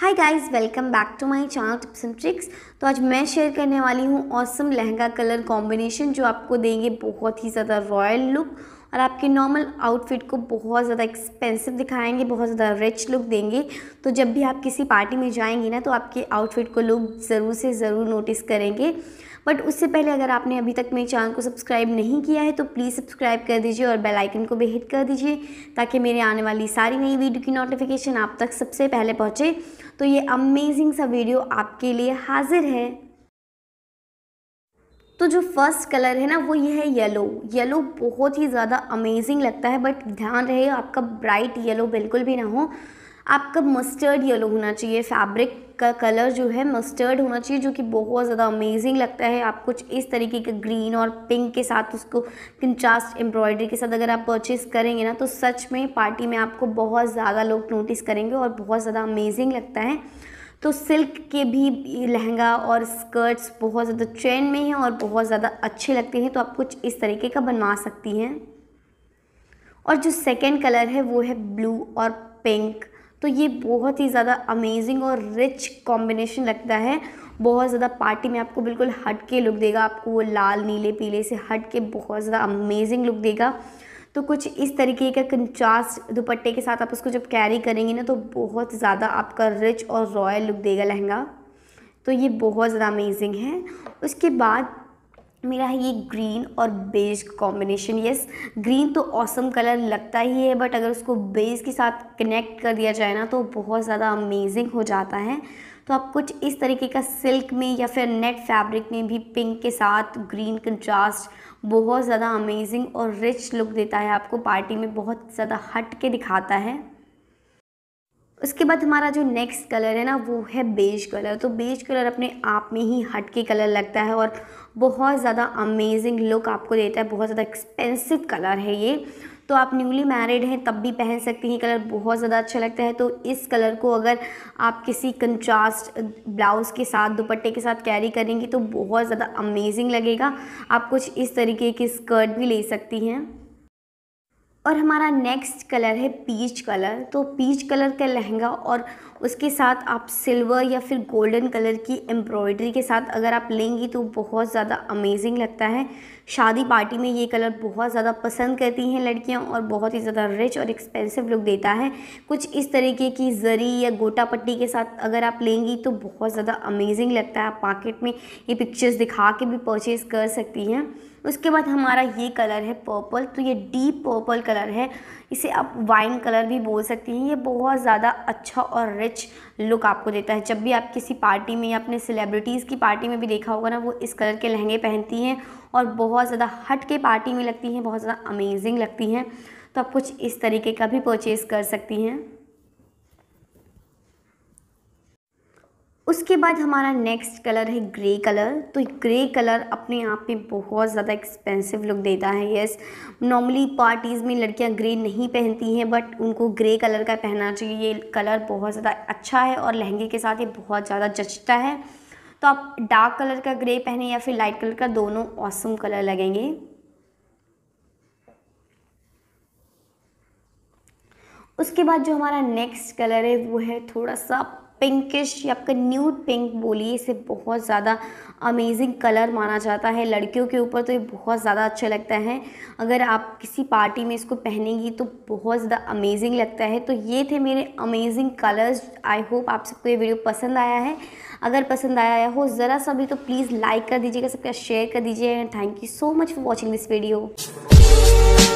hi guys welcome back to my channel tips and tricks तो आज मैं share करने वाली हूँ औसम लहंगा कलर कॉम्बिनेशन जो आपको देंगे बहुत ही ज़्यादा रॉयल लुक और आपके नॉर्मल आउटफिट को बहुत ज़्यादा एक्सपेंसिव दिखाएंगे बहुत ज़्यादा रिच लुक देंगे तो जब भी आप किसी पार्टी में जाएंगी ना तो आपके आउटफिट को लोग ज़रूर से ज़रूर नोटिस करेंगे बट उससे पहले अगर आपने अभी तक मेरे चैनल को सब्सक्राइब नहीं किया है तो प्लीज़ सब्सक्राइब कर दीजिए और बेल आइकन को भी हिट कर दीजिए ताकि मेरे आने वाली सारी नई वीडियो की नोटिफिकेशन आप तक सबसे पहले पहुँचे तो ये अमेजिंग सा वीडियो आपके लिए हाजिर है तो जो फर्स्ट कलर है ना वो ये है येलो येलो बहुत ही ज़्यादा अमेजिंग लगता है बट ध्यान रहे आपका ब्राइट येलो बिल्कुल भी ना हो आपका मस्टर्ड येलो होना चाहिए फैब्रिक का कलर जो है मस्टर्ड होना चाहिए जो कि बहुत ज़्यादा अमेजिंग लगता है आप कुछ इस तरीके के ग्रीन और पिंक के साथ उसको कंट्रास्ट एम्ब्रॉयडरी के साथ अगर आप परचेस करेंगे ना तो सच में पार्टी में आपको बहुत ज़्यादा लोग नोटिस करेंगे और बहुत ज़्यादा अमेजिंग लगता है तो सिल्क के भी लहंगा और स्कर्ट्स बहुत ज़्यादा ट्रेंड में हैं और बहुत ज़्यादा अच्छे लगते हैं तो आप कुछ इस तरीके का बनवा सकती हैं और जो सेकेंड कलर है वो है ब्लू और पिंक तो ये बहुत ही ज़्यादा अमेजिंग और रिच कॉम्बिनेशन लगता है बहुत ज़्यादा पार्टी में आपको बिल्कुल हट के लुक देगा आपको वो लाल नीले पीले से हट के बहुत ज़्यादा अमेजिंग लुक देगा तो कुछ इस तरीके का कंट्रास्ट दुपट्टे के साथ आप उसको जब कैरी करेंगे ना तो बहुत ज़्यादा आपका रिच और रॉयल लुक देगा लहंगा तो ये बहुत ज़्यादा अमेजिंग है उसके बाद मेरा है ये ग्रीन और बेज कॉम्बिनेशन यस ग्रीन तो ऑसम कलर लगता ही है बट अगर उसको बेज के साथ कनेक्ट कर दिया जाए ना तो बहुत ज़्यादा अमेजिंग हो जाता है तो आप कुछ इस तरीके का सिल्क में या फिर नेट फैब्रिक में भी पिंक के साथ ग्रीन कंट्रास्ट बहुत ज़्यादा अमेजिंग और रिच लुक देता है आपको पार्टी में बहुत ज़्यादा हट के दिखाता है उसके बाद हमारा जो नेक्स्ट कलर है ना वो है बेज कलर तो बेज कलर अपने आप में ही हटके कलर लगता है और बहुत ज़्यादा अमेजिंग लुक आपको देता है बहुत ज़्यादा एक्सपेंसिव कलर है ये तो आप न्यूली मैरिड हैं तब भी पहन सकती हैं कलर बहुत ज़्यादा अच्छा लगता है तो इस कलर को अगर आप किसी कंट्रास्ट ब्लाउज़ के साथ दुपट्टे के साथ कैरी करेंगी तो बहुत ज़्यादा अमेजिंग लगेगा आप कुछ इस तरीके की स्कर्ट भी ले सकती हैं और हमारा नेक्स्ट कलर है पीच कलर तो पीच कलर का लहंगा और उसके साथ आप सिल्वर या फिर गोल्डन कलर की एम्ब्रॉयडरी के साथ अगर आप लेंगी तो बहुत ज़्यादा अमेजिंग लगता है शादी पार्टी में ये कलर बहुत ज़्यादा पसंद करती हैं लड़कियां और बहुत ही ज़्यादा रिच और एक्सपेंसिव लुक देता है कुछ इस तरीके की जरी या गोटा पट्टी के साथ अगर आप लेंगी तो बहुत ज़्यादा अमेजिंग लगता है आप मार्केट में ये पिक्चर्स दिखा के भी परचेज़ कर सकती हैं उसके बाद हमारा ये कलर है पर्पल तो ये डीप पर्पल कलर है इसे आप वाइन कलर भी बोल सकती हैं ये बहुत ज़्यादा अच्छा और रिच लुक आपको देता है जब भी आप किसी पार्टी में या अपने सेलिब्रिटीज़ की पार्टी में भी देखा होगा ना वो इस कलर के लहंगे पहनती हैं और बहुत ज़्यादा हट के पार्टी में लगती हैं बहुत ज़्यादा अमेजिंग लगती हैं तो आप कुछ इस तरीके का भी परचेज़ कर सकती हैं उसके बाद हमारा नेक्स्ट कलर है ग्रे कलर तो ग्रे कलर अपने आप में बहुत ज़्यादा एक्सपेंसिव लुक देता है यस नॉर्मली पार्टीज़ में लड़कियां ग्रे नहीं पहनती हैं बट उनको ग्रे कलर का पहनना चाहिए ये कलर बहुत ज़्यादा अच्छा है और लहंगे के साथ ये बहुत ज़्यादा जचता है तो आप डार्क कलर का ग्रे पहने या फिर लाइट कलर का दोनों ऑसम कलर लगेंगे उसके बाद जो हमारा नेक्स्ट कलर है वो है थोड़ा सा पिंकिश या आपका न्यूड पिंक बोलिए इसे बहुत ज़्यादा अमेजिंग कलर माना जाता है लड़कियों के ऊपर तो ये बहुत ज़्यादा अच्छा लगता है अगर आप किसी पार्टी में इसको पहनेंगी तो बहुत ज़्यादा अमेजिंग लगता है तो ये थे मेरे अमेजिंग कलर्स आई होप आप सबको ये वीडियो पसंद आया है अगर पसंद आया हो ज़रा सा भी तो प्लीज़ लाइक कर दीजिएगा सबका शेयर कर दीजिए and thank you so much for watching this video